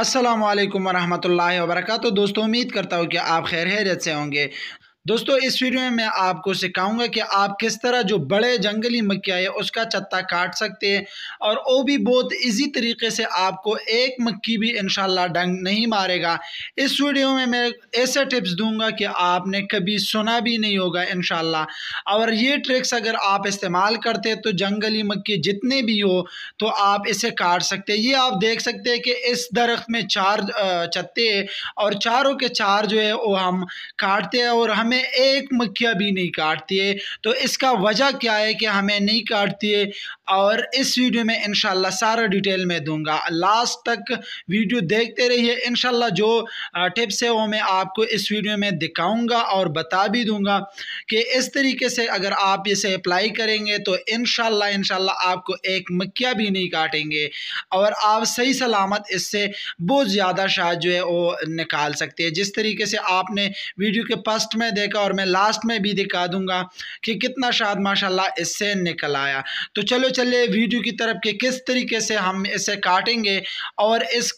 असलम वरहमल वर्का दोस्तों उम्मीद करता हूँ कि आप खैर हैरियत से होंगे दोस्तों इस वीडियो में मैं आपको सिखाऊंगा कि आप किस तरह जो बड़े जंगली मक्खियाँ है उसका चत्ता काट सकते हैं और वो भी बहुत इजी तरीके से आपको एक मक्खी भी इन डंग नहीं मारेगा इस वीडियो में मैं ऐसे टिप्स दूंगा कि आपने कभी सुना भी नहीं होगा इन और ये ट्रिक्स अगर आप इस्तेमाल करते तो जंगली मक्खी जितने भी हो तो आप इसे काट सकते ये आप देख सकते हैं कि इस दरख्त में चार चत्ते और चारों के चार जो है वो हम काटते हैं और हमें हमें एक मक्खिया भी नहीं काटती है तो इसका वजह क्या है कि हमें नहीं काटती है और इस वीडियो में इन सारा डिटेल में दूंगा लास्ट तक वीडियो देखते रहिए इन जो टिप्स है वो मैं आपको इस वीडियो में दिखाऊंगा और बता भी दूंगा कि इस तरीके से अगर आप इसे अप्लाई करेंगे तो इन इनशाला आपको एक मक्खिया भी नहीं काटेंगे और आप सही सलामत इससे बहुत ज़्यादा शायद जो है वो निकाल सकते हैं जिस तरीके से आपने वीडियो के फर्स्ट में देख देखा और मैं लास्ट में भी दिखा दूंगा कि कितना शायद माशाल्लाह इससे निकल आया तो चलो चलिए वीडियो की तरफ कि किस तरीके से हम इसे काटेंगे और इस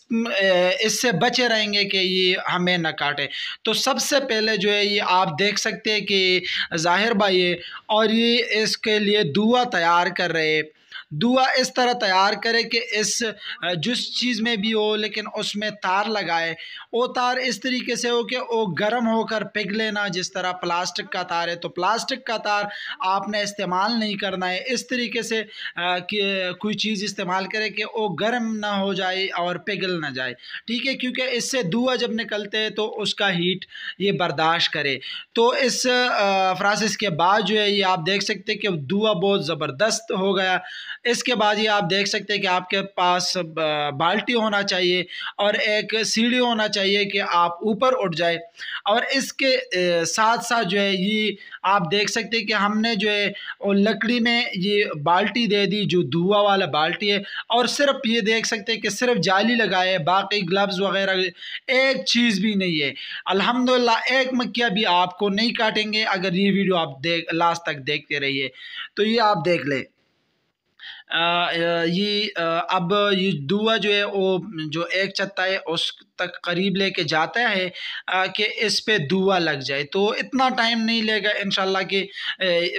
इससे बचे रहेंगे कि ये हमें न काटे तो सबसे पहले जो है ये आप देख सकते हैं कि ज़ाहिर भाई है और ये इसके लिए दुआ तैयार कर रहे हैं दुआ इस तरह तैयार करे कि इस जिस चीज़ में भी हो लेकिन उसमें तार लगाए वो तार इस तरीके से हो कि वो गर्म होकर पिघले ना जिस तरह प्लास्टिक का तार है तो प्लास्टिक का तार आपने इस्तेमाल नहीं करना है इस तरीके से कि कोई चीज़ इस्तेमाल करे कि वो गर्म ना हो जाए और पिघल ना जाए ठीक है क्योंकि इससे दुआ जब निकलते हैं तो उसका हीट ये बर्दाश्त करे तो इस प्रोसेस के बाद जो है ये आप देख सकते हैं कि दुआ बहुत ज़बरदस्त हो गया इसके बाद ये आप देख सकते हैं कि आपके पास बाल्टी होना चाहिए और एक सीढ़ी होना चाहिए कि आप ऊपर उठ जाए और इसके साथ साथ जो है ये आप देख सकते हैं कि हमने जो है लकड़ी में ये बाल्टी दे दी जो धुआं वाला बाल्टी है और सिर्फ ये देख सकते हैं कि सिर्फ जाली लगाए बाकी ग्लव्स वगैरह एक चीज़ भी नहीं है अल्हम्दुलिल्लाह एक मक्या भी आपको नहीं काटेंगे अगर ये वीडियो आप देख लास्ट तक देखते रहिए तो ये आप देख लें ये अब ये दुआ जो है वो जो एक चत्ता है उस तक करीब लेके जाता है कि इस पे दुआ लग जाए तो इतना टाइम नहीं लेगा इन कि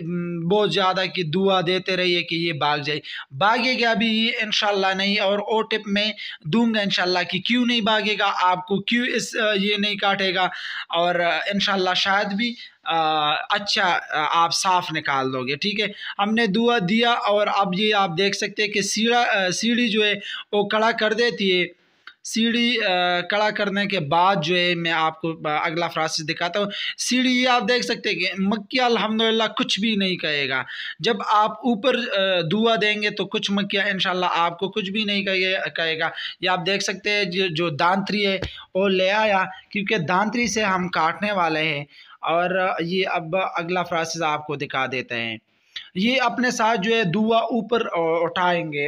बहुत ज़्यादा कि दुआ देते रहिए कि ये भाग जाए भागेगा भी ये इन नहीं और ओ टिप में दूंगा इन कि क्यों नहीं भागेगा आपको क्यों इस ये नहीं काटेगा और इन शायद भी अच्छा आप साफ़ निकाल दोगे ठीक है हमने दुआ दिया और अब ये आप देख सकते हैं कि सीढ़ा सीढ़ी जो है वो कड़ा कर देती है सीढ़ी कड़ा करने के बाद जो है मैं आपको अगला फ्रासिस दिखाता हूँ सीढ़ी ये आप देख सकते हैं कि मक्या अलहमदिल्ला कुछ भी नहीं कहेगा जब आप ऊपर दुआ देंगे तो कुछ मक्या इन आपको कुछ भी नहीं कहे कहेगा ये आप देख सकते हैं जो दांतरी है वो ले आया क्योंकि दांतरी से हम काटने वाले हैं और ये अब अगला प्रोसेस आपको दिखा देते हैं ये अपने साथ जो है दुआ ऊपर उठाएंगे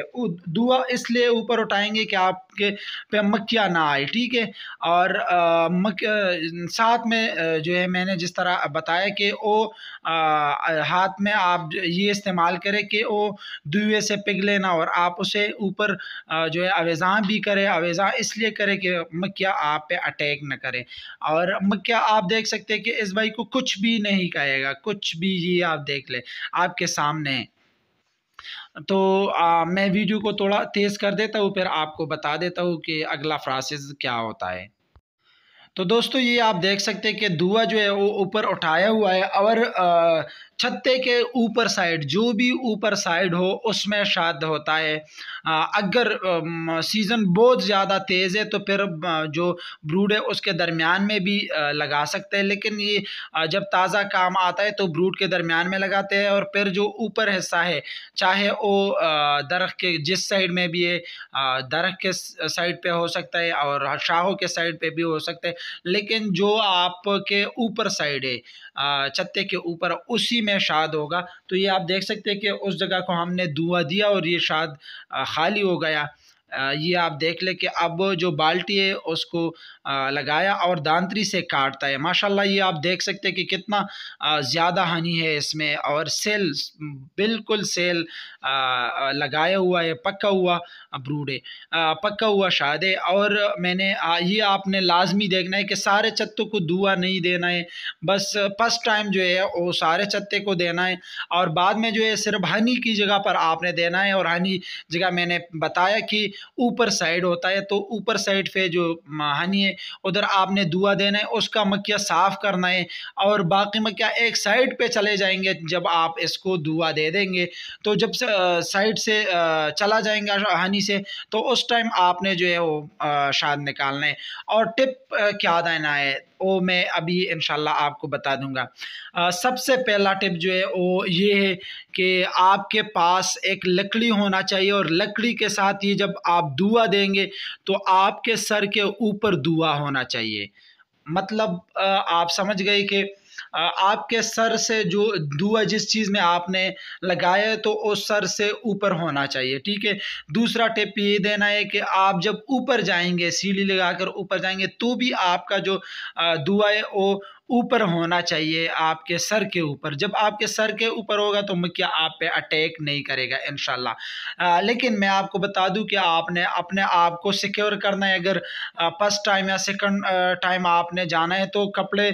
दुआ इसलिए ऊपर उठाएंगे कि आपके पे मक्या ना आए ठीक है और आ, मक, साथ में जो है मैंने जिस तरह बताया कि वो हाथ में आप ये इस्तेमाल करें कि वो दुए से पिघले ना और आप उसे ऊपर जो है अवेज़ा भी करें अवेज़ा इसलिए करें कि मक्या आप पे अटैक ना करें और मक्या आप देख सकते हैं कि इस भाई को कुछ भी नहीं कहेगा कुछ भी ये आप देख लें आपके साथ सामने तो आ, मैं वीडियो को थोड़ा तेज़ कर देता हूँ फिर आपको बता देता हूँ कि अगला फ्रासेस क्या होता है तो दोस्तों ये आप देख सकते हैं कि दुआ जो है वो ऊपर उठाया हुआ है और छत्ते के ऊपर साइड जो भी ऊपर साइड हो उसमें शाद होता है अगर सीज़न बहुत ज़्यादा तेज़ है तो फिर जो ब्रूड है उसके दरमियान में भी लगा सकते हैं लेकिन ये जब ताज़ा काम आता है तो ब्रूड के दरमियान में लगाते हैं और फिर जो ऊपर हिस्सा है चाहे वो दरख के जिस साइड में भी है दरख्त के साइड पे हो सकता है और शाहों के साइड पे भी हो सकता है लेकिन जो आपके ऊपर साइड है छत्ते के ऊपर उसी में में शाद होगा तो ये आप देख सकते हैं कि उस जगह को हमने दुआ दिया और ये शाद खाली हो गया ये आप देख ले कि अब जो बाल्टी है उसको लगाया और दांतरी से काटता है माशाल्लाह ये आप देख सकते हैं कि कितना ज़्यादा हनी है इसमें और सेल बिल्कुल सेल लगाया हुआ है पक्का हुआ ब्रूड है पक्का हुआ शायद है और मैंने ये आपने लाजमी देखना है कि सारे छत्तों को दुआ नहीं देना है बस फर्स्ट टाइम जो है वो सारे छत्ते को देना है और बाद में जो है सिर्फ हनी की जगह पर आपने देना है और हनी जगह मैंने बताया कि ऊपर साइड होता है तो ऊपर साइड पे जो माहानी है उधर आपने दुआ देना है उसका मक्या साफ़ करना है और बाकी मक्या एक साइड पे चले जाएंगे जब आप इसको दुआ दे देंगे तो जब साइड से चला जाएंगे हनी से तो उस टाइम आपने जो है वो शाद निकालना है और टिप क्या देना है वो मैं अभी इन आपको बता दूंगा सबसे पहला टिप जो है वो ये है कि आपके पास एक लकड़ी होना चाहिए और लकड़ी के साथ ये जब आप दुआ देंगे तो आपके सर के ऊपर दुआ होना चाहिए मतलब आप समझ गए कि आपके सर से जो दुआ जिस चीज़ में आपने लगाया है तो उस सर से ऊपर होना चाहिए ठीक है दूसरा टिप ये देना है कि आप जब ऊपर जाएंगे सीढ़ी लगाकर ऊपर जाएंगे तो भी आपका जो दुआ है वो ऊपर होना चाहिए आपके सर के ऊपर जब आपके सर के ऊपर होगा तो मुखिया आप पे अटैक नहीं करेगा इन लेकिन मैं आपको बता दूं कि आपने अपने आप को सिक्योर करना है अगर फर्स्ट टाइम या सेकंड टाइम आपने जाना है तो कपड़े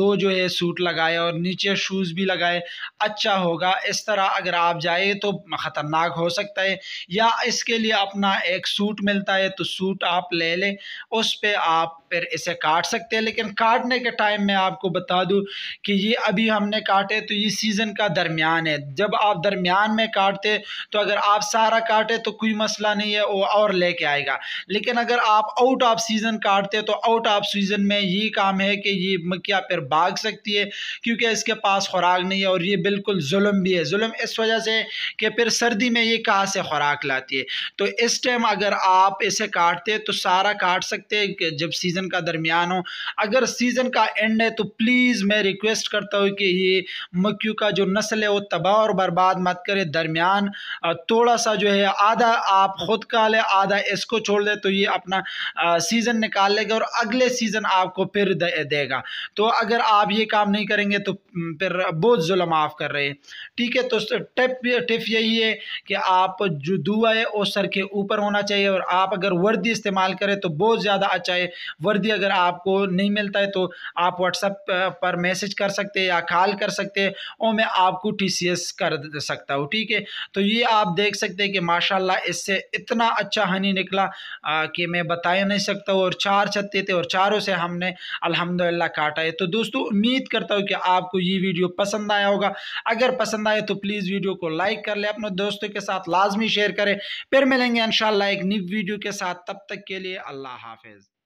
दो जो है सूट लगाए और नीचे शूज़ भी लगाए अच्छा होगा इस तरह अगर आप जाए तो ख़तरनाक हो सकता है या इसके लिए अपना एक सूट मिलता है तो सूट आप ले लें उस पर आप फिर इसे काट सकते हैं लेकिन काटने के टाइम टाइम मैं आपको बता दूँ कि ये अभी हमने काटे तो ये सीज़न का दरमियान है जब आप दरमियान में काटते तो अगर आप सारा काटे तो कोई मसला नहीं है वो और लेके आएगा लेकिन अगर आप आउट ऑफ सीज़न काटते तो आउट ऑफ सीज़न में ये काम है कि ये मक्या फिर भाग सकती है क्योंकि इसके पास खुराक नहीं है और ये बिल्कुल जुल्म भी है जुल्म इस वजह से कि फिर सर्दी में ये कहाँ से खुराक लाती है तो इस टाइम अगर आप इसे काटते तो सारा काट सकते हैं जब सीज़न का दरमियान हो अगर सीज़न का एंड एंड है तो प्लीज़ मैं रिक्वेस्ट करता हूँ कि ये मक्यू का जो नस्ल है वो तबाह और बर्बाद मत करे दरमियान थोड़ा सा जो है आधा आप ख़ुद का ले आधा इसको छोड़ दे तो ये अपना सीज़न निकाल लेगा और अगले सीज़न आपको फिर दे, देगा तो अगर आप ये काम नहीं करेंगे तो फिर बहुत जुलम आफ कर रहे हैं ठीक है तो टिप टिप यही है कि आप जो दुआ है वो सर के ऊपर होना चाहिए और आप अगर वर्दी इस्तेमाल करें तो बहुत ज़्यादा अच्छा है वर्दी अगर आपको नहीं मिलता है तो आप आप व्हाट्सएप पर मैसेज कर सकते हैं या कॉल कर सकते हैं और मैं आपको टी सी एस कर सकता हूँ ठीक है तो ये आप देख सकते हैं कि माशाल्लाह इससे इतना अच्छा हनी निकला कि मैं बता नहीं सकता और चार छत्ते थे और चारों से हमने अलहमदिल्ला काटा है तो दोस्तों उम्मीद करता हूँ कि आपको ये वीडियो पसंद आया होगा अगर पसंद आए तो प्लीज़ वीडियो को लाइक कर ले अपने दोस्तों के साथ लाजमी शेयर करें फिर मिलेंगे इन एक नई वीडियो के साथ तब तक के लिए अल्लाह हाफिज़